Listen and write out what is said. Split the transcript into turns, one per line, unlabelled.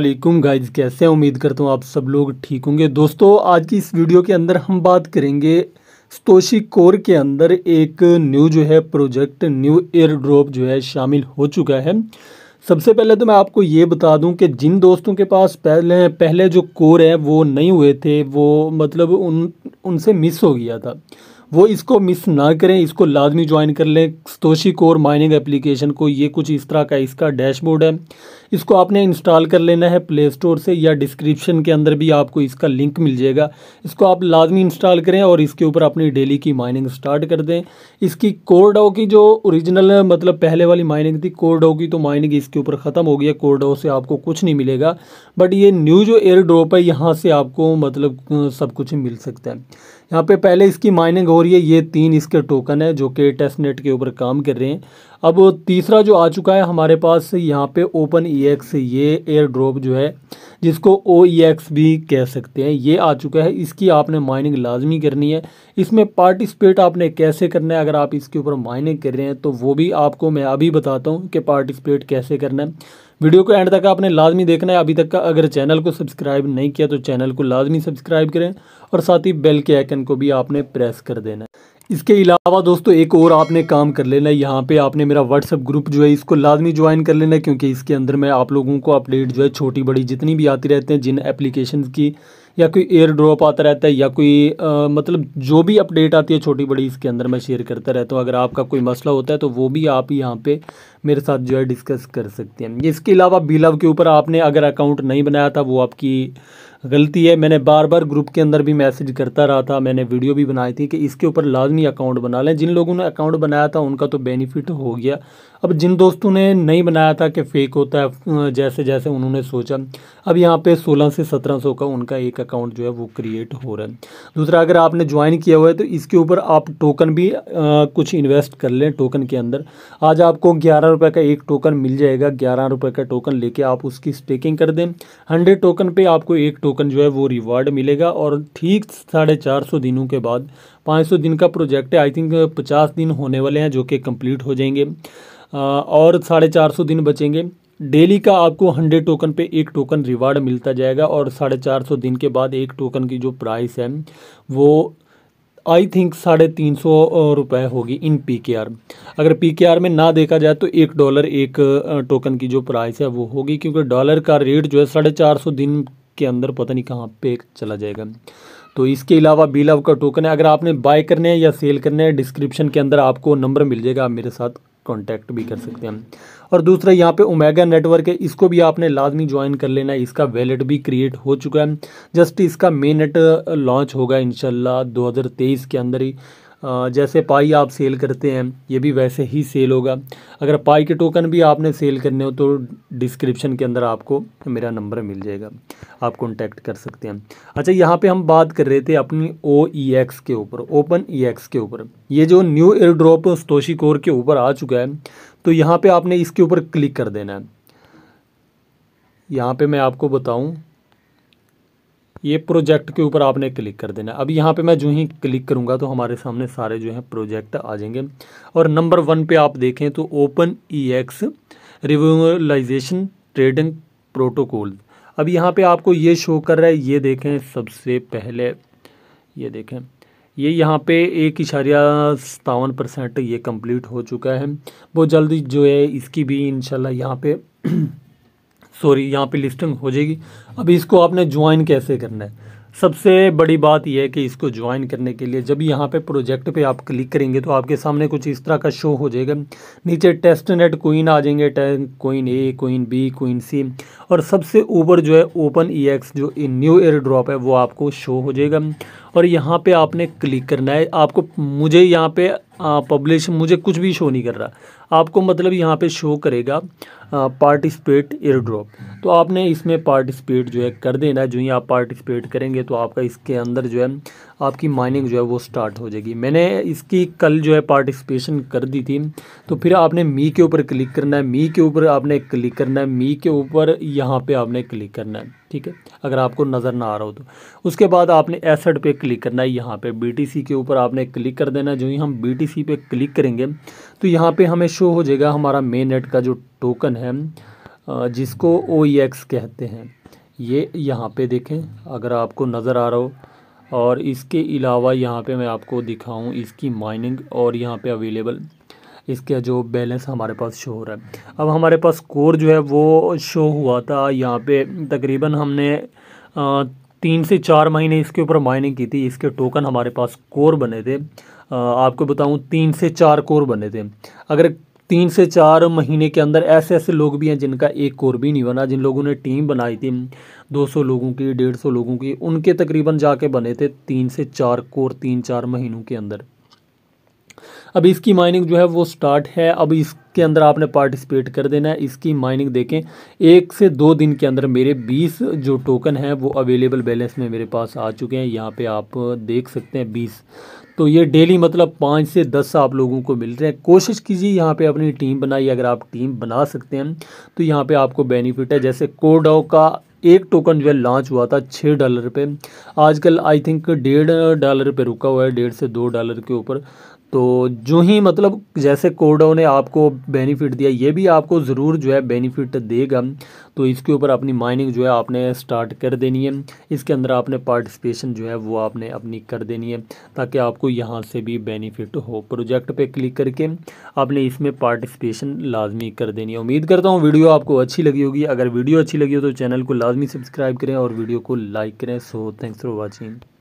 वालेकुम गाइज कैसे उम्मीद करता हूँ आप सब लोग ठीक होंगे दोस्तों आज की इस वीडियो के अंदर हम बात करेंगे स्तोशी कोर के अंदर एक न्यू जो है प्रोजेक्ट न्यू एयर ड्रॉप जो है शामिल हो चुका है सबसे पहले तो मैं आपको ये बता दूं कि जिन दोस्तों के पास पहले पहले जो कोर है वो नहीं हुए थे वो मतलब उन उनसे मिस हो गया था वो इसको मिस ना करें इसको लाजमी ज्वाइन कर लें स्तोशी कोर माइनिंग एप्लीकेशन को ये कुछ इस तरह का इसका डैशबोर्ड है इसको आपने इंस्टॉल कर लेना है प्ले स्टोर से या डिस्क्रिप्शन के अंदर भी आपको इसका लिंक मिल जाएगा इसको आप लाजमी इंस्टॉल करें और इसके ऊपर अपनी डेली की माइनिंग स्टार्ट कर दें इसकी कोरडाओ की जो ओरिजिनल मतलब पहले वाली माइनिंग थी कोरडाओ की तो माइनिंग इसके ऊपर ख़त्म हो गया कोरडाओ से आपको कुछ नहीं मिलेगा बट ये न्यू जो एयर ड्रॉप है यहाँ से आपको मतलब सब कुछ मिल सकता है यहाँ पर पहले इसकी माइनिंग हो ये ये तीन इसके टोकन है जो कि टेस्ट नेट के ऊपर काम कर रहे हैं अब तीसरा जो आ चुका है हमारे पास यहाँ पे ओपन ई एक्स ये एयर ड्रॉप जो है जिसको ओ ई एक्स भी कह सकते हैं ये आ चुका है इसकी आपने माइनिंग लाजमी करनी है इसमें पार्टिसिपेट आपने कैसे करना है अगर आप इसके ऊपर माइनिंग कर रहे हैं तो वो भी आपको मैं अभी बताता हूँ कि पार्टिसिपेट कैसे करना है वीडियो को एंड तक आपने लाजमी देखना है अभी तक का अगर चैनल को सब्सक्राइब नहीं किया तो चैनल को लाजमी सब्सक्राइब करें और साथ ही बेल के आइकन को भी आपने प्रेस कर देना है इसके अलावा दोस्तों एक और आपने काम कर लेना है यहाँ पे आपने मेरा व्हाट्सअप ग्रुप जो है इसको लाजमी ज्वाइन कर लेना है क्योंकि इसके अंदर मैं आप लोगों को अपडेट जो है छोटी बड़ी जितनी भी आती रहते हैं जिन एप्लीकेशन की या कोई एयर ड्रॉप आता रहता है या कोई आ, मतलब जो भी अपडेट आती है छोटी बड़ी इसके अंदर मैं शेयर करता रहता हूँ अगर आपका कोई मसला होता है तो वो भी आप यहाँ पे मेरे साथ जो है डिस्कस कर सकते हैं इसके अलावा बी लव के ऊपर आपने अगर अकाउंट नहीं बनाया था वो आपकी गलती है मैंने बार बार ग्रुप के अंदर भी मैसेज करता रहा था मैंने वीडियो भी बनाई थी कि इसके ऊपर लाजमी अकाउंट बना लें जिन लोगों ने अकाउंट बनाया था उनका तो बेनिफिट हो गया अब जिन दोस्तों ने नहीं बनाया था कि फ़ेक होता है जैसे जैसे उन्होंने सोचा अब यहाँ पे 16 से 1700 का उनका एक अकाउंट जो है वो क्रिएट हो रहा है दूसरा अगर आपने ज्वाइन किया हुआ है तो इसके ऊपर आप टोकन भी आ, कुछ इन्वेस्ट कर लें टोकन के अंदर आज आपको ग्यारह रुपये का एक टोकन मिल जाएगा ग्यारह रुपये का टोकन लेके आप उसकी स्टेकिंग कर दें हंड्रेड टोकन पर आपको एक टोकन टोकन जो है वो रिवार्ड मिलेगा और ठीक साढ़े चार सौ दिनों के बाद पाँच सौ दिन का प्रोजेक्ट है आई थिंक पचास दिन होने वाले हैं जो कि कंप्लीट हो जाएंगे और साढ़े चार सौ दिन बचेंगे डेली का आपको हंड्रेड टोकन पे एक टोकन रिवार्ड मिलता जाएगा और साढ़े चार सौ दिन के बाद एक टोकन की जो प्राइस है वो आई थिंक साढ़े तीन सौ रुपये होगी इन पी के आर अगर पी के आर में ना देखा जाए तो एक डॉलर एक टोकन की जो प्राइस है वो होगी क्योंकि डॉलर का रेट जो है साढ़े चार सौ दिन के अंदर पता नहीं कहाँ पे चला जाएगा तो इसके अलावा बी लव का टोकन है अगर आपने बाय करने है या सेल करने हैं डिस्क्रिप्शन के अंदर आपको नंबर मिल जाएगा आप मेरे साथ कांटेक्ट भी कर सकते हैं और दूसरा यहाँ पे ओमेगा नेटवर्क है इसको भी आपने लाजमी ज्वाइन कर लेना है इसका वैलेट भी क्रिएट हो चुका है जस्ट इसका मेन नेट लॉन्च होगा इन 2023 के अंदर ही जैसे पाई आप सेल करते हैं ये भी वैसे ही सेल होगा अगर पाई के टोकन भी आपने सेल करने हो तो डिस्क्रिप्शन के अंदर आपको मेरा नंबर मिल जाएगा आप कॉन्टैक्ट कर सकते हैं अच्छा यहाँ पे हम बात कर रहे थे अपनी ओ ई एक्स के ऊपर ओपन ई एक्स के ऊपर ये जो new airdrop Satoshi core के ऊपर आ चुका है तो यहाँ पर आपने इसके ऊपर क्लिक कर देना है यहाँ पर मैं आपको बताऊँ ये प्रोजेक्ट के ऊपर आपने क्लिक कर देना अब यहाँ पे मैं जो ही क्लिक करूँगा तो हमारे सामने सारे जो हैं प्रोजेक्ट आ जाएंगे और नंबर वन पे आप देखें तो open E X revolutionization trading protocol अब यहाँ पे आपको ये शो कर रहा है ये देखें सबसे पहले ये देखें ये यहाँ पे एक इशारिया सतावन परसेंट ये कम्प्लीट हो चुका है बहुत जल्दी जो है इसकी भी इन यहाँ पे सॉरी यहाँ पे लिस्टिंग हो जाएगी अब इसको आपने ज्वाइन कैसे करना है सबसे बड़ी बात यह है कि इसको ज्वाइन करने के लिए जब यहाँ पे प्रोजेक्ट पे आप क्लिक करेंगे तो आपके सामने कुछ इस तरह का शो हो जाएगा नीचे टेस्ट नेट कोइन आ जाएंगे coin A coin B coin C और सबसे ऊपर जो है ओपन ई एक्स जो न्यू एयर ड्रॉप है वो आपको शो हो जाएगा और यहाँ पे आपने क्लिक करना है आपको मुझे यहाँ पे पब्लिश मुझे कुछ भी शो नहीं कर रहा आपको मतलब यहाँ पे शो करेगा पार्टिसिपेट एयर ड्रॉप तो आपने इसमें पार्टिसिपेट जो है कर देना है जो ही आप पार्टिसिपेट करेंगे तो आपका इसके अंदर जो है आपकी माइनिंग जो है वो स्टार्ट हो जाएगी मैंने इसकी कल जो है पार्टिसिपेशन कर दी थी तो फिर आपने मी के ऊपर क्लिक करना है मी के ऊपर आपने क्लिक करना है मी के ऊपर यहाँ पे आपने क्लिक करना है ठीक है अगर आपको नज़र ना आ रहा हो तो उसके बाद आपने एसड पे क्लिक करना है यहाँ पे बीटीसी के ऊपर आपने क्लिक कर देना जो ही हम बीटीसी पे क्लिक करेंगे तो यहाँ पे हमें शो हो जाएगा हमारा मेन नेट का जो टोकन है जिसको ओ e कहते हैं ये यहाँ पे देखें अगर आपको नज़र आ रहा हो और इसके अलावा यहाँ पे मैं आपको दिखाऊँ इसकी माइनिंग और यहाँ पे अवेलेबल इसका जो बैलेंस हमारे पास शो हो रहा है अब हमारे पास कोर जो है वो शो हुआ था यहाँ पे तकरीबन हमने आ, तीन से चार महीने इसके ऊपर माइनिंग की थी इसके टोकन हमारे पास कोर बने थे आ, आपको बताऊँ तीन से चार कोर बने थे अगर तीन से चार महीने के अंदर ऐसे ऐसे लोग भी हैं जिनका एक कोर भी नहीं बना जिन लोगों ने टीम बनाई थी 200 लोगों की 150 लोगों की उनके तकरीबन जाके बने थे तीन से चार कोर तीन चार महीनों के अंदर अब इसकी माइनिंग जो है वो स्टार्ट है अब इसके अंदर आपने पार्टिसिपेट कर देना है इसकी माइनिंग देखें एक से दो दिन के अंदर मेरे 20 जो टोकन हैं वो अवेलेबल बैलेंस में मेरे पास आ चुके हैं यहाँ पे आप देख सकते हैं 20 तो ये डेली मतलब पाँच से दस आप लोगों को मिल रहे हैं कोशिश कीजिए यहाँ पे अपनी टीम बनाइए अगर आप टीम बना सकते हैं तो यहाँ पर आपको बेनिफिट है जैसे कोडाओ का एक टोकन जो है लॉन्च हुआ था छः डॉलर पे आजकल आई थिंक डेढ़ डॉलर पे रुका हुआ है डेढ़ से दो डॉलर के ऊपर तो जो ही मतलब जैसे कोडो ने आपको बेनिफिट दिया ये भी आपको ज़रूर जो है बेनिफिट देगा तो इसके ऊपर अपनी माइनिंग जो है आपने स्टार्ट कर देनी है इसके अंदर आपने पार्टिसिपेशन जो है वो आपने अपनी कर देनी है ताकि आपको यहाँ से भी बेनिफिट हो प्रोजेक्ट पे क्लिक करके आपने इसमें पार्टिसिपेशन लाजमी कर देनी है उम्मीद करता हूँ वीडियो आपको अच्छी लगी होगी अगर वीडियो अच्छी लगी हो तो चैनल को लाजमी सब्सक्राइब करें और वीडियो को लाइक करें सो थैंक्स फॉर वॉचिंग